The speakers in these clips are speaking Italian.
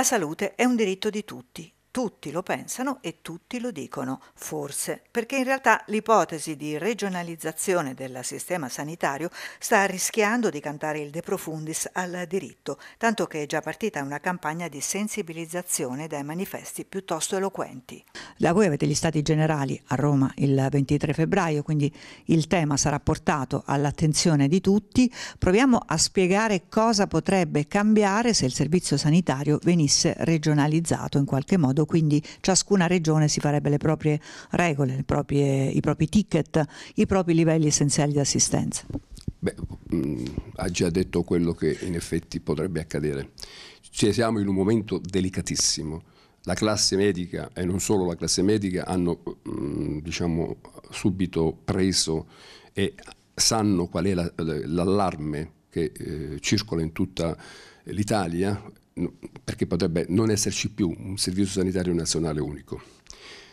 La salute è un diritto di tutti. Tutti lo pensano e tutti lo dicono, forse, perché in realtà l'ipotesi di regionalizzazione del sistema sanitario sta rischiando di cantare il de profundis al diritto, tanto che è già partita una campagna di sensibilizzazione dai manifesti piuttosto eloquenti. Da voi avete gli stati generali a Roma il 23 febbraio, quindi il tema sarà portato all'attenzione di tutti. Proviamo a spiegare cosa potrebbe cambiare se il servizio sanitario venisse regionalizzato in qualche modo, quindi ciascuna regione si farebbe le proprie regole, le proprie, i propri ticket, i propri livelli essenziali di assistenza. Beh, mh, mm, ha già detto quello che in effetti potrebbe accadere. Ci siamo in un momento delicatissimo la classe medica e non solo la classe medica hanno mm, diciamo, subito preso e sanno qual è la, l'allarme che eh, circola in tutta l'Italia perché potrebbe non esserci più un servizio sanitario nazionale unico.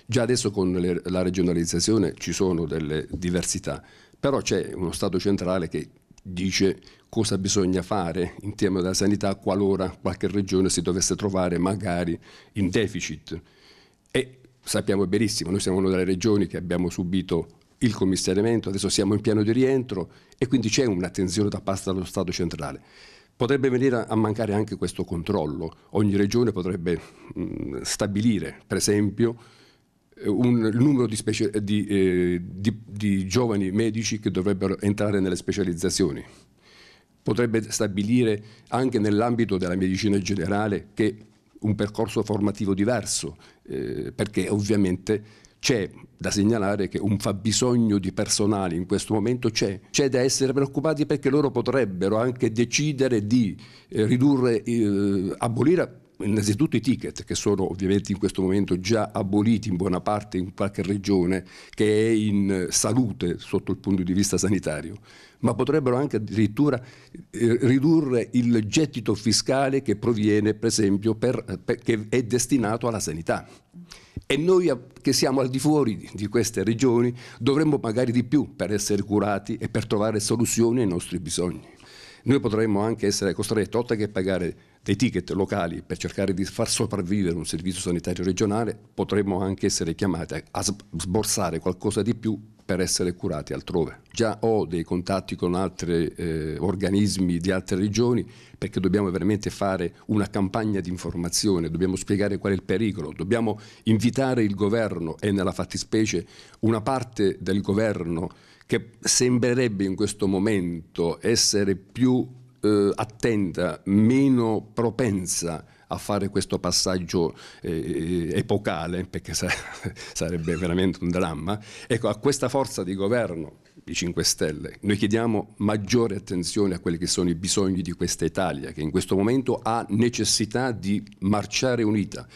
Già adesso con le, la regionalizzazione ci sono delle diversità, però c'è uno Stato centrale che dice cosa bisogna fare in tema della sanità qualora qualche regione si dovesse trovare magari in deficit. E sappiamo benissimo, noi siamo una delle regioni che abbiamo subito il commissariamento, adesso siamo in piano di rientro e quindi c'è un'attenzione da parte dello Stato centrale. Potrebbe venire a mancare anche questo controllo, ogni regione potrebbe mh, stabilire, per esempio, un numero di, specie, eh, di, eh, di, di, giovani medici che dovrebbero entrare nelle specializzazioni. Potrebbe stabilire anche nell'ambito della medicina generale che un percorso formativo diverso, eh, perché ovviamente c'è da segnalare che un fabbisogno di personale in questo momento c'è, c'è da essere preoccupati perché loro potrebbero anche decidere di eh, ridurre, eh, abolire innanzitutto i ticket che sono ovviamente in questo momento già aboliti in buona parte in qualche regione che è in salute sotto il punto di vista sanitario, ma potrebbero anche addirittura eh, ridurre il gettito fiscale che proviene per esempio per, per, che è destinato alla sanità. E noi che siamo al di fuori di queste regioni dovremmo pagare di più per essere curati e per trovare soluzioni ai nostri bisogni. Noi potremmo anche essere costretti, oltre che pagare dei ticket locali per cercare di far sopravvivere un servizio sanitario regionale, potremmo anche essere chiamati a sborsare qualcosa di più per essere curati altrove. Già ho dei contatti con altri eh, organismi di altre regioni perché dobbiamo veramente fare una campagna di informazione, dobbiamo spiegare qual è il pericolo, dobbiamo invitare il governo e nella fattispecie una parte del governo che sembrerebbe in questo momento essere più eh, attenta, meno propensa a a fare questo passaggio eh, eh epocale, perché sarebbe veramente un dramma, ecco, a questa forza di governo, i 5 Stelle, noi chiediamo maggiore attenzione a quelli che sono i bisogni di questa Italia, che in questo momento ha necessità di marciare unita,